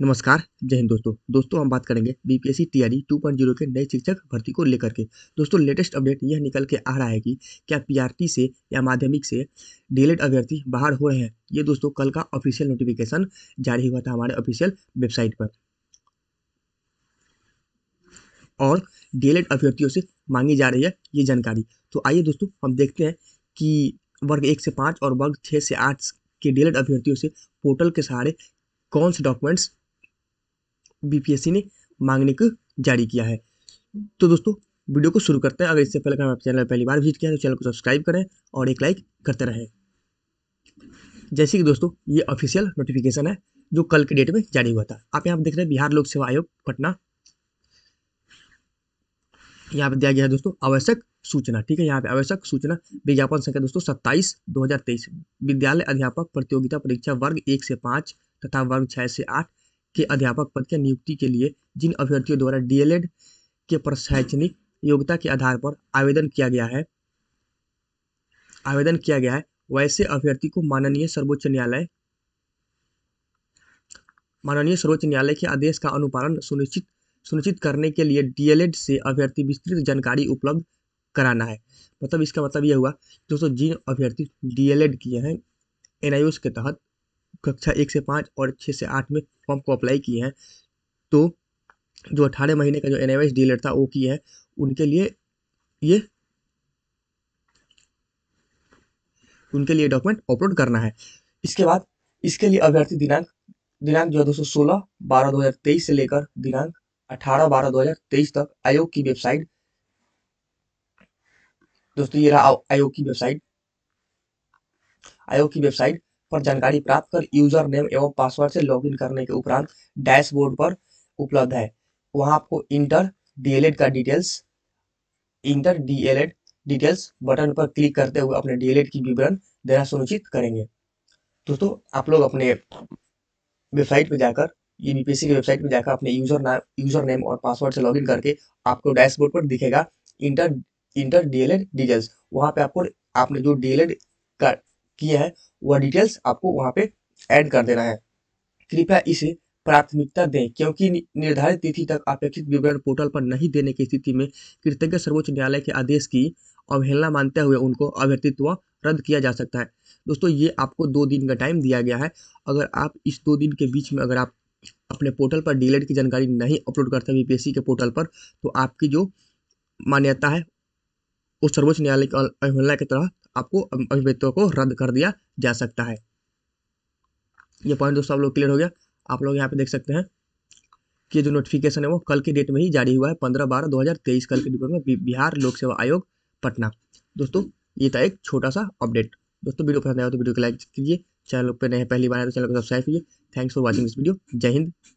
नमस्कार जय हिंद दोस्तों दोस्तों हम बात करेंगे बीपीएससी तैयारी 2.0 के नए शिक्षक भर्ती को लेकर के दोस्तों लेटेस्ट अपडेट यह निकल के आ रहा है कि क्या पीआरटी से या माध्यमिक से डीएलएड अभ्यर्थी बाहर हो रहे हैं ये दोस्तों कल का ऑफिशियल नोटिफिकेशन जारी हुआ था हमारे ऑफिशियल वेबसाइट पर और डीएलएड अभ्यर्थियों से मांगी जा रही है ये जानकारी तो आइए दोस्तों हम देखते हैं कि वर्ग एक से पाँच और वर्ग छः से आठ के डीएलएड अभ्यर्थियों से पोर्टल के सहारे कौन से डॉक्यूमेंट्स बीपीएससी ने मांगने को जारी किया है तो दोस्तों वीडियो को शुरू करते हैं अगर इससे पहले आप चैनल पहली बार विजिट किया तो चैनल को सब्सक्राइब करें और एक लाइक करते रहें जैसे कि दोस्तों ये ऑफिशियल नोटिफिकेशन है जो कल के डेट में जारी हुआ था आप यहाँ पर देख रहे हैं बिहार लोक सेवा आयोग पटना यहाँ पे दिया गया है दोस्तों आवश्यक सूचना ठीक है यहाँ पे आवश्यक सूचना विज्ञापन संख्या दोस्तों सत्ताईस दो विद्यालय अध्यापक प्रतियोगिता परीक्षा वर्ग एक से पाँच तथा वर्ग छः से आठ के अध्यापक पद के नियुक्ति के लिए जिन अभ्यर्थियों द्वारा डीएलएड के प्रशैक्षणिक योग्यता के आधार पर आवेदन किया गया है आवेदन किया गया है वैसे अभ्यर्थी को माननीय सर्वोच्च न्यायालय माननीय सर्वोच्च न्यायालय के आदेश का अनुपालन सुनिश्चित सुनिश्चित करने के लिए डीएलएड से अभ्यर्थी विस्तृत जानकारी उपलब्ध कराना है मतलब इसका मतलब यह हुआ दोस्तों जिन अभ्यर्थी डीएलएड किए हैं एन के तहत कक्षा एक से पाँच और छः से आठ में फॉर्म को अप्लाई किए हैं तो जो अट्ठारह महीने का जो एन एम डीलर था वो किए हैं उनके लिए ये उनके लिए डॉक्यूमेंट अपलोड करना है इसके बाद इसके लिए अभ्यर्थी दिनांक दिनांक जो है दोस्तों सोलह बारह दो हजार तेईस से लेकर दिनांक अठारह बारह दो हजार तेईस तक आयोग की वेबसाइट दोस्तों ये रहा आयोग की वेबसाइट आयोग की वेबसाइट पर जानकारी प्राप्त कर यूजर नेम एवं पासवर्ड से लॉगिन करने के उपरांत डैशबोर्ड पर उपलब्ध है वहां आपको इंटर डीएलएड का details inter DElEd details button पर क्लिक करते हुए अपने डीएलएड की विवरण देना सुनिश्चित करेंगे दोस्तों आप लोग अपने वेबसाइट पर जाकर ये की वेबसाइट पर जाकर अपने यूजर नाम यूजर नेम और पासवर्ड से लॉगिन करके आपको डैशबोर्ड पर दिखेगा इंटर इंटर डीएलएड डिटेल्स वहां पे आपको आपने जो डीएलएड का किया है वह डिटेल्स आपको वहाँ पे ऐड कर देना है कृपया इसे प्राथमिकता दें क्योंकि निर्धारित तिथि तक अपेक्षित विवरण पोर्टल पर नहीं देने की स्थिति में कृतज्ञ सर्वोच्च न्यायालय के आदेश की अवहेलना मानते हुए उनको अभ्यर्थित्व रद्द किया जा सकता है दोस्तों ये आपको दो दिन का टाइम दिया गया है अगर आप इस दो दिन के बीच में अगर आप अपने पोर्टल पर डीलेट की जानकारी नहीं अपलोड करते बीपीएससी के पोर्टल पर तो आपकी जो मान्यता है वो सर्वोच्च न्यायालय की अवहेलना की तरह आपको अभिव्यक्तियों को रद्द कर दिया जा सकता है ये पॉइंट दोस्तों आप लोग क्लियर हो गया आप लोग यहाँ पे देख सकते हैं कि जो नोटिफिकेशन है वो कल की डेट में ही जारी हुआ है पंद्रह बारह दो हज़ार तेईस कल के डेट में बिहार लोक सेवा आयोग पटना दोस्तों ये था एक छोटा सा अपडेट दोस्तों वीडियो पसंद आया तो वीडियो को लाइक कीजिए चैनल पर नए पहली बार आए तो चैनल को सब्सक्राइब कीजिए thanks for watching this video Jai Hind